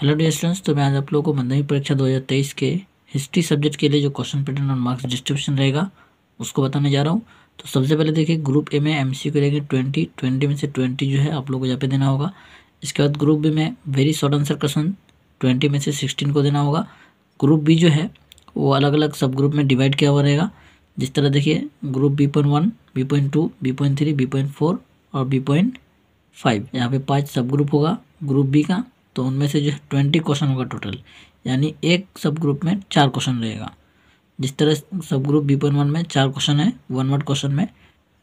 hello dear students तो मैं आज आप लोगों को बंदई परीक्षा 2023 के हिस्ट्री सब्जेक्ट के लिए जो क्वेश्चन पैटर्न और मार्क्स डिस्ट्रीब्यूशन रहेगा उसको बताने जा रहा हूँ तो सबसे पहले देखिए ग्रुप ए में एम सी को लेकर ट्वेंटी ट्वेंटी में से ट्वेंटी जो है आप लोग को यहाँ पे देना होगा इसके बाद ग्रुप बी में very short answer question twenty में से सिक्सटीन को देना होगा ग्रुप बी जो है वो अलग अलग सब ग्रुप में डिवाइड किया हुआ रहेगा जिस तरह देखिए group B point one B point two B point three B point four और बी पॉइंट फाइव यहाँ पे पाँच सब ग्रुप होगा ग्रुप बी का तो उनमें से जो है ट्वेंटी क्वेश्चन होगा टोटल यानी एक सब ग्रुप में चार क्वेश्चन रहेगा जिस तरह सब ग्रुप बी पॉइंट वन में चार क्वेश्चन है वन वर्ड क्वेश्चन में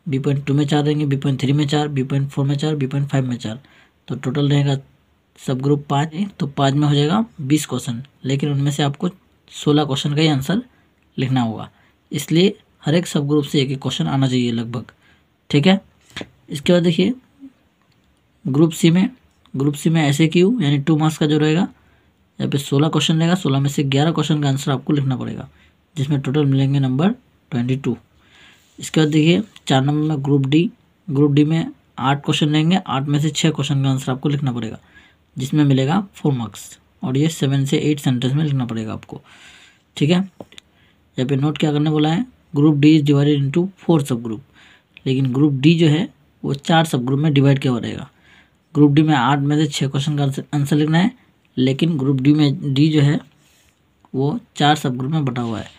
बी पॉइंट टू में चार रहेंगे बी पॉइंट थ्री में चार बी पॉइंट फोर में चार बी पॉइंट फाइव में चार तो टोटल रहेगा सब ग्रुप पाँच तो पाँच में हो जाएगा बीस क्वेश्चन लेकिन उनमें से आपको सोलह क्वेश्चन का ही आंसर लिखना होगा इसलिए हर एक सब ग्रुप से एक एक क्वेश्चन आना चाहिए लगभग ठीक है इसके बाद देखिए ग्रुप सी में ग्रुप सी में ऐसे क्यू यानी टू मार्क्स का जो रहेगा यहाँ पे सोलह क्वेश्चन रहेगा सोलह में से ग्यारह क्वेश्चन का आंसर आपको लिखना पड़ेगा जिसमें टोटल मिलेंगे नंबर ट्वेंटी टू इसके बाद देखिए चार नंबर में ग्रुप डी ग्रुप डी में आठ क्वेश्चन रहेंगे आठ में से छः क्वेश्चन का आंसर आपको लिखना पड़ेगा जिसमें मिलेगा फोर मार्क्स और ये सेवन से एट सेंटेंस में लिखना पड़ेगा आपको ठीक है यहाँ पे नोट क्या करने बोला है group D is divided into four sub group लेकिन ग्रुप डी जो है वो चार सब ग्रुप में डिवाइड क्या रहेगा ग्रुप डी में आठ में से छः क्वेश्चन का आंसर लिखना है लेकिन ग्रुप डी में डी जो है वो चार सब ग्रुप में बटा हुआ है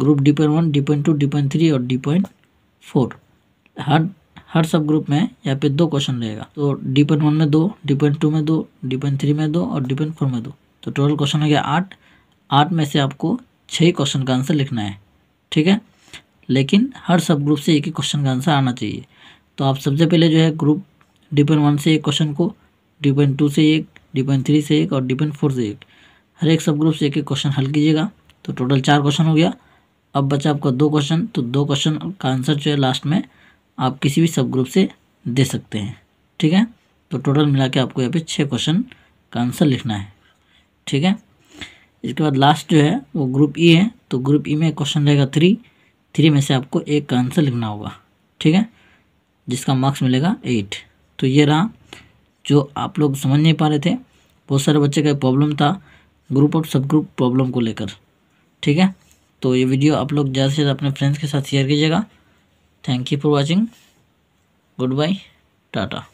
group D point one D point two D point three और डी पॉइंट फोर हर हर सब ग्रुप में यहाँ पे दो क्वेश्चन रहेगा तो डी पॉइंट वन में दो डी पॉइंट टू में दो डी पॉइंट थ्री में दो और डी पॉइंट फोर में दो तो टोटल क्वेश्चन हो गया आठ आठ में से आपको छः क्वेश्चन का आंसर लिखना है ठीक है लेकिन हर सब ग्रुप से एक ही क्वेश्चन का आंसर आना चाहिए तो आप सबसे पहले जो है ग्रुप डी पॉइंट वन से एक क्वेश्चन को डी पॉइंट टू से एक डी पॉइंट थ्री से एक और डी पॉइंट फोर से एक हर एक सब ग्रुप से एक एक क्वेश्चन हल कीजिएगा तो टोटल चार क्वेश्चन हो गया अब बचा आपका दो क्वेश्चन तो दो क्वेश्चन का आंसर जो है लास्ट में आप किसी भी सब ग्रुप से दे सकते हैं ठीक है तो टोटल मिला के आपको यहाँ पे छः क्वेश्चन का आंसर लिखना है ठीक है इसके बाद लास्ट जो है वो ग्रुप ई e है तो ग्रुप ई e में क्वेश्चन रहेगा थ्री थ्री में से आपको एक का आंसर लिखना होगा ठीक है जिसका मार्क्स मिलेगा एट तो ये रहा जो आप लोग समझ नहीं पा रहे थे बहुत सारे बच्चे का प्रॉब्लम था ग्रुप और सब ग्रुप प्रॉब्लम को लेकर ठीक है तो ये वीडियो आप लोग ज़्यादा से ज़्यादा अपने फ्रेंड्स के साथ शेयर कीजिएगा thank you for watching good bye Tata